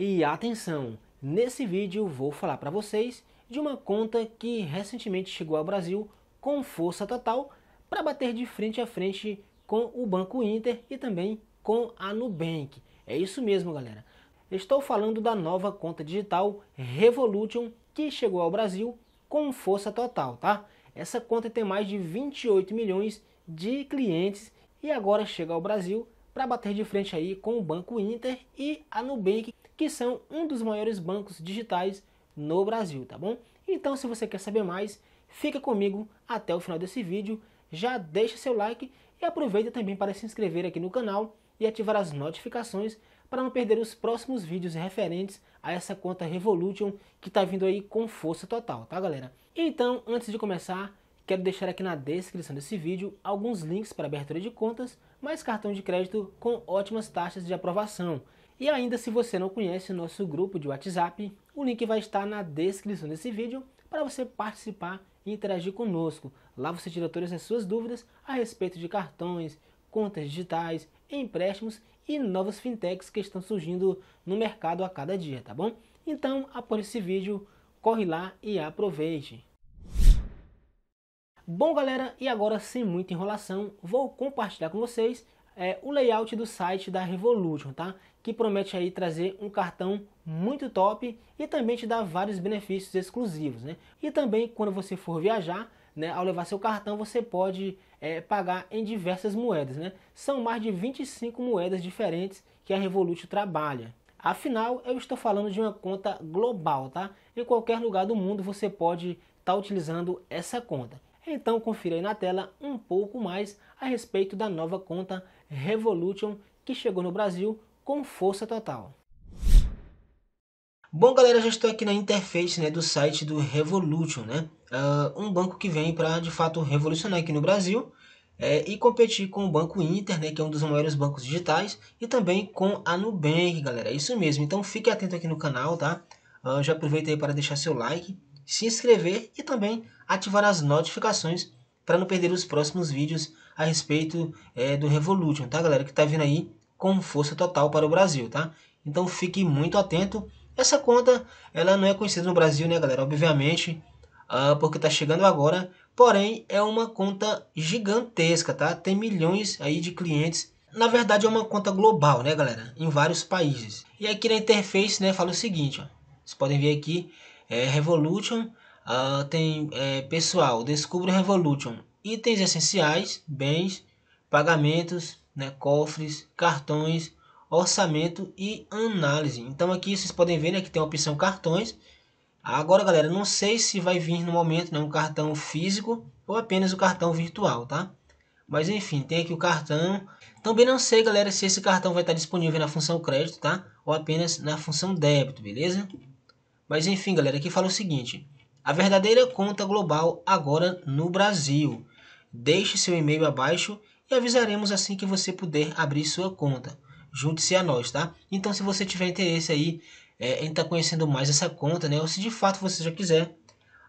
E atenção, nesse vídeo vou falar para vocês de uma conta que recentemente chegou ao Brasil com força total para bater de frente a frente com o Banco Inter e também com a Nubank. É isso mesmo, galera. Estou falando da nova conta digital Revolution que chegou ao Brasil com força total, tá? Essa conta tem mais de 28 milhões de clientes e agora chega ao Brasil para bater de frente aí com o Banco Inter e a Nubank, que são um dos maiores bancos digitais no Brasil, tá bom? Então, se você quer saber mais, fica comigo até o final desse vídeo, já deixa seu like e aproveita também para se inscrever aqui no canal e ativar as notificações para não perder os próximos vídeos referentes a essa conta Revolution que está vindo aí com força total, tá galera? Então, antes de começar, Quero deixar aqui na descrição desse vídeo alguns links para abertura de contas, mais cartão de crédito com ótimas taxas de aprovação. E ainda se você não conhece nosso grupo de WhatsApp, o link vai estar na descrição desse vídeo para você participar e interagir conosco. Lá você tira todas as suas dúvidas a respeito de cartões, contas digitais, empréstimos e novas fintechs que estão surgindo no mercado a cada dia, tá bom? Então, após esse vídeo, corre lá e aproveite! Bom galera, e agora sem muita enrolação, vou compartilhar com vocês é, o layout do site da Revolution, tá? Que promete aí trazer um cartão muito top e também te dar vários benefícios exclusivos, né? E também quando você for viajar, né, ao levar seu cartão você pode é, pagar em diversas moedas, né? São mais de 25 moedas diferentes que a Revolut trabalha. Afinal, eu estou falando de uma conta global, tá? Em qualquer lugar do mundo você pode estar tá utilizando essa conta. Então confira aí na tela um pouco mais a respeito da nova conta Revolution que chegou no Brasil com força total. Bom galera, já estou aqui na interface né, do site do Revolution, né? Uh, um banco que vem para de fato revolucionar aqui no Brasil é, e competir com o Banco Inter, né, que é um dos maiores bancos digitais, e também com a Nubank, galera. É isso mesmo, então fique atento aqui no canal, tá? Uh, já aproveita aí para deixar seu like, se inscrever e também ativar as notificações para não perder os próximos vídeos a respeito é, do Revolution, tá galera? Que tá vindo aí com força total para o Brasil, tá? Então fique muito atento. Essa conta, ela não é conhecida no Brasil, né galera? Obviamente, uh, porque tá chegando agora, porém é uma conta gigantesca, tá? Tem milhões aí de clientes. Na verdade é uma conta global, né galera? Em vários países. E aqui na interface, né, fala o seguinte, ó. Vocês podem ver aqui, é, Revolution, uh, tem é, pessoal, descubra Revolution, itens essenciais, bens, pagamentos, né, cofres, cartões, orçamento e análise. Então aqui vocês podem ver né, que tem a opção cartões. Agora galera, não sei se vai vir no momento né, um cartão físico ou apenas o cartão virtual, tá? Mas enfim, tem aqui o cartão. Também não sei galera se esse cartão vai estar disponível na função crédito, tá? Ou apenas na função débito, beleza? Mas enfim, galera, aqui fala o seguinte: a verdadeira conta global agora no Brasil. Deixe seu e-mail abaixo e avisaremos assim que você puder abrir sua conta. Junte-se a nós, tá? Então, se você tiver interesse aí é, em estar tá conhecendo mais essa conta, né? Ou se de fato você já quiser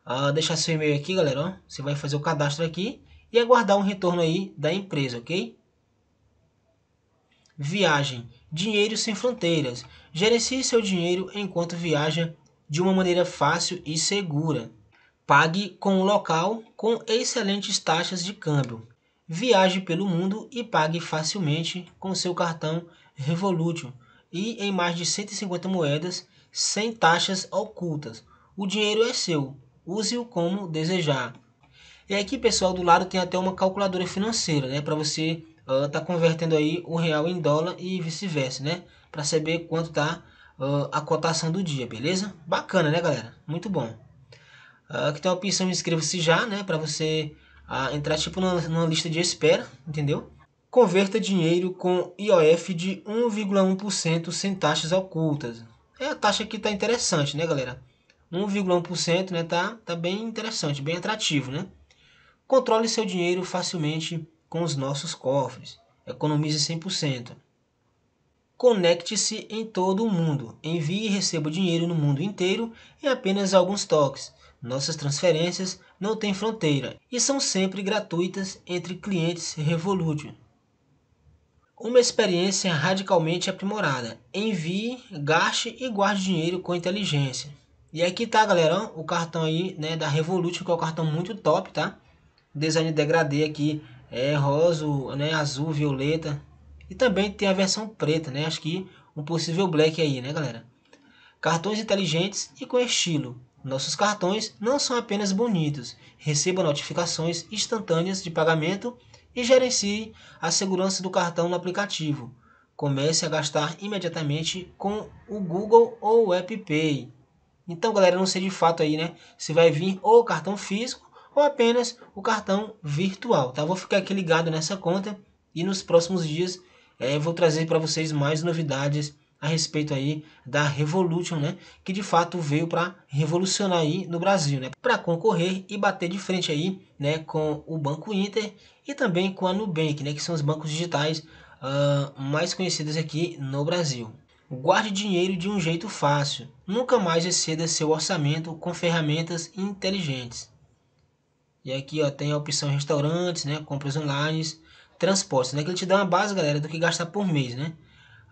uh, deixar seu e-mail aqui, galera, ó, você vai fazer o cadastro aqui e aguardar um retorno aí da empresa, ok? Viagem. Dinheiro sem fronteiras. Gerencie seu dinheiro enquanto viaja de uma maneira fácil e segura. Pague com o local com excelentes taxas de câmbio. Viaje pelo mundo e pague facilmente com seu cartão Revolution e em mais de 150 moedas sem taxas ocultas. O dinheiro é seu, use-o como desejar. E aqui, pessoal, do lado tem até uma calculadora financeira, né, para você estar uh, tá convertendo aí o real em dólar e vice-versa, né, para saber quanto tá uh, a cotação do dia, beleza? Bacana, né, galera? Muito bom. Uh, aqui tem a opção inscreva-se já, né, para você uh, entrar tipo numa, numa, lista de espera, entendeu? Converta dinheiro com IOF de 1,1% sem taxas ocultas. É a taxa que tá interessante, né, galera? 1,1%, né, tá, tá bem interessante, bem atrativo, né? Controle seu dinheiro facilmente com os nossos cofres. Economize 100%. Conecte-se em todo o mundo. Envie e receba dinheiro no mundo inteiro em apenas alguns toques. Nossas transferências não têm fronteira e são sempre gratuitas entre clientes Revolut. Uma experiência radicalmente aprimorada. Envie, gaste e guarde dinheiro com inteligência. E aqui tá, galera, o cartão aí, né, da Revolut, que é um cartão muito top, tá? Design degradê aqui é rosa, né, azul, violeta, e também tem a versão preta, né? Acho que um possível black aí, né, galera? Cartões inteligentes e com estilo. Nossos cartões não são apenas bonitos. Receba notificações instantâneas de pagamento e gerencie a segurança do cartão no aplicativo. Comece a gastar imediatamente com o Google ou o App Pay. Então, galera, não sei de fato aí, né, se vai vir ou o cartão físico ou apenas o cartão virtual, tá? Vou ficar aqui ligado nessa conta e nos próximos dias é, eu vou trazer para vocês mais novidades a respeito aí da Revolution, né? Que de fato veio para revolucionar aí no Brasil, né? Para concorrer e bater de frente aí, né? Com o Banco Inter e também com a Nubank, né? Que são os bancos digitais uh, mais conhecidos aqui no Brasil. Guarde dinheiro de um jeito fácil. Nunca mais exceda seu orçamento com ferramentas inteligentes. E aqui ó, tem a opção restaurantes, né, compras online, transportes, né? Que ele te dá uma base, galera, do que gastar por mês, né?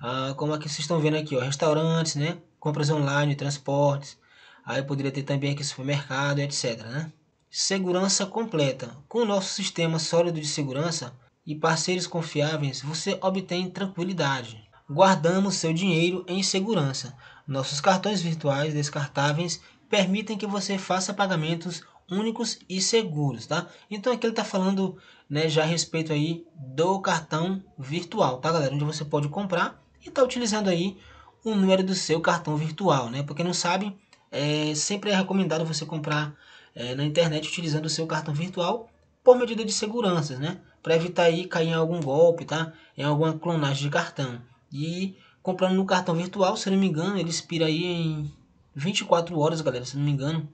Ah, como aqui vocês estão vendo aqui, ó, restaurantes, né? Compras online, transportes. Aí poderia ter também aqui supermercado, etc, né? Segurança completa. Com o nosso sistema sólido de segurança e parceiros confiáveis, você obtém tranquilidade. Guardamos seu dinheiro em segurança. Nossos cartões virtuais descartáveis permitem que você faça pagamentos únicos e seguros, tá? Então aqui ele está falando, né, já a respeito aí do cartão virtual, tá, galera? Onde você pode comprar e tá utilizando aí o número do seu cartão virtual, né? Porque não sabe, é, sempre é recomendado você comprar é, na internet utilizando o seu cartão virtual por medida de segurança, né? Para evitar aí cair em algum golpe, tá? Em alguma clonagem de cartão. E comprando no cartão virtual, se não me engano, ele expira aí em 24 horas, galera, se não me engano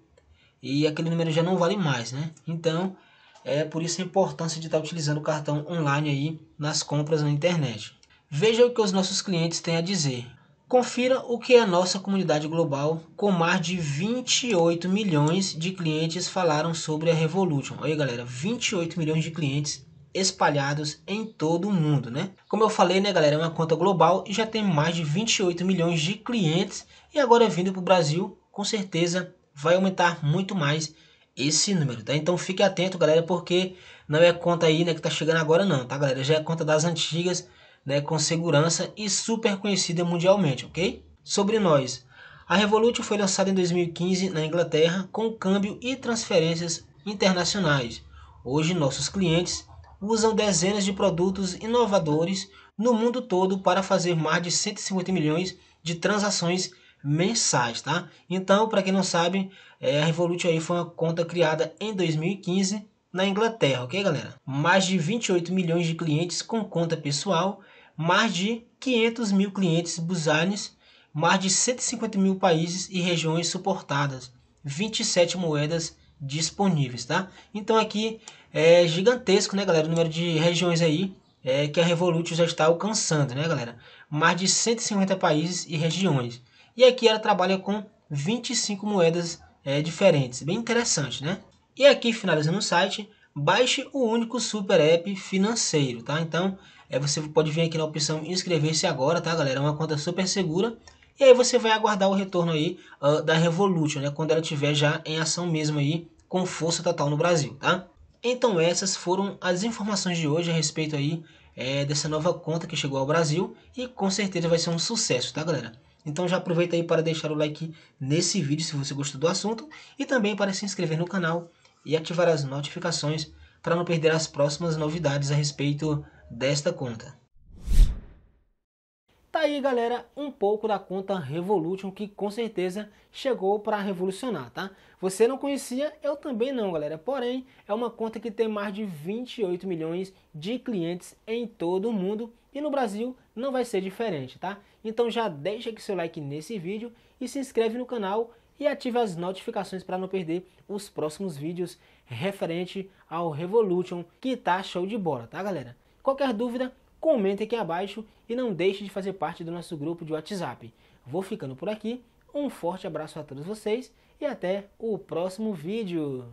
e aquele número já não vale mais, né? Então, é por isso a importância de estar utilizando o cartão online aí nas compras na internet. Veja o que os nossos clientes têm a dizer. Confira o que a nossa comunidade global, com mais de 28 milhões de clientes, falaram sobre a Revolution. Olha galera, 28 milhões de clientes espalhados em todo o mundo, né? Como eu falei, né, galera, é uma conta global e já tem mais de 28 milhões de clientes e agora vindo para o Brasil, com certeza vai aumentar muito mais esse número, tá? Então fique atento, galera, porque não é conta aí, né, que tá chegando agora não, tá, galera? Já é conta das antigas, né, com segurança e super conhecida mundialmente, ok? Sobre nós. A Revolut foi lançada em 2015 na Inglaterra com câmbio e transferências internacionais. Hoje, nossos clientes usam dezenas de produtos inovadores no mundo todo para fazer mais de 150 milhões de transações mensais, tá? Então, para quem não sabe, é, a Revolut aí foi uma conta criada em 2015 na Inglaterra, ok, galera? Mais de 28 milhões de clientes com conta pessoal, mais de 500 mil clientes busanes, mais de 150 mil países e regiões suportadas, 27 moedas disponíveis, tá? Então aqui é gigantesco, né, galera? O número de regiões aí é, que a Revolut já está alcançando, né, galera? Mais de 150 países e regiões. E aqui ela trabalha com 25 moedas é, diferentes. Bem interessante, né? E aqui, finalizando o site, baixe o único super app financeiro, tá? Então, é, você pode vir aqui na opção inscrever-se agora, tá, galera? É uma conta super segura. E aí você vai aguardar o retorno aí uh, da Revolution, né? Quando ela tiver já em ação mesmo aí, com força total no Brasil, tá? Então essas foram as informações de hoje a respeito aí é, dessa nova conta que chegou ao Brasil e com certeza vai ser um sucesso, tá, galera? Então já aproveita aí para deixar o like nesse vídeo se você gostou do assunto e também para se inscrever no canal e ativar as notificações para não perder as próximas novidades a respeito desta conta aí, galera, um pouco da conta Revolution que com certeza chegou para revolucionar, tá? Você não conhecia, eu também não, galera. Porém, é uma conta que tem mais de 28 milhões de clientes em todo o mundo e no Brasil não vai ser diferente, tá? Então já deixa aqui seu like nesse vídeo e se inscreve no canal e ative as notificações para não perder os próximos vídeos referente ao Revolution, que tá show de bola, tá, galera? Qualquer dúvida, comenta aqui abaixo e não deixe de fazer parte do nosso grupo de WhatsApp. Vou ficando por aqui, um forte abraço a todos vocês e até o próximo vídeo.